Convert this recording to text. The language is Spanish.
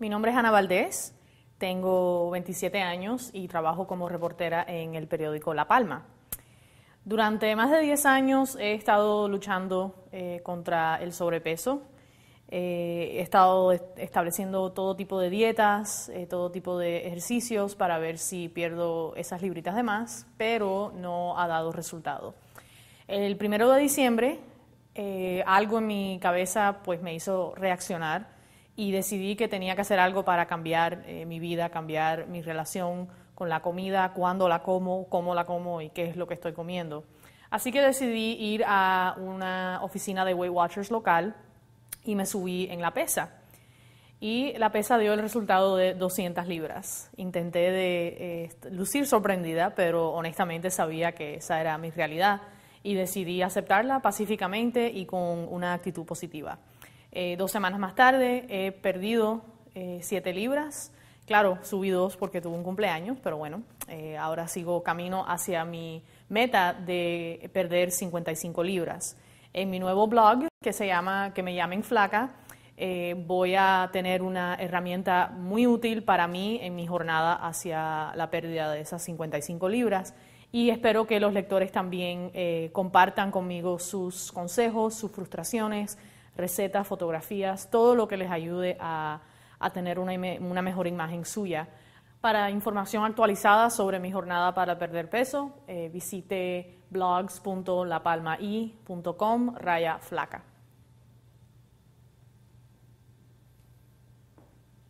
Mi nombre es Ana Valdés, tengo 27 años y trabajo como reportera en el periódico La Palma. Durante más de 10 años he estado luchando eh, contra el sobrepeso. Eh, he estado estableciendo todo tipo de dietas, eh, todo tipo de ejercicios para ver si pierdo esas libritas de más, pero no ha dado resultado. El primero de diciembre, algo en mi cabeza pues me hizo reaccionar y decidí que tenía que hacer algo para cambiar eh, mi vida, cambiar mi relación con la comida, cuándo la como, cómo la como y qué es lo que estoy comiendo. Así que decidí ir a una oficina de Weight Watchers local y me subí en la pesa. Y la pesa dio el resultado de 200 libras. Intenté de eh, lucir sorprendida, pero honestamente sabía que esa era mi realidad y decidí aceptarla pacíficamente y con una actitud positiva. Eh, dos semanas más tarde he perdido 7 eh, libras. Claro, subí dos porque tuve un cumpleaños, pero bueno, eh, ahora sigo camino hacia mi meta de perder 55 libras. En mi nuevo blog, que se llama Que me llamen flaca, voy a tener una herramienta muy útil para mí en mi jornada hacia la pérdida de esas 55 libras y espero que los lectores también compartan conmigo sus consejos, sus frustraciones, recetas, fotografías, todo lo que les ayude a, tener una, mejor imagen suya. Para información actualizada sobre mi jornada para perder peso, eh, visite blogs.lapalmai.com raya flaca.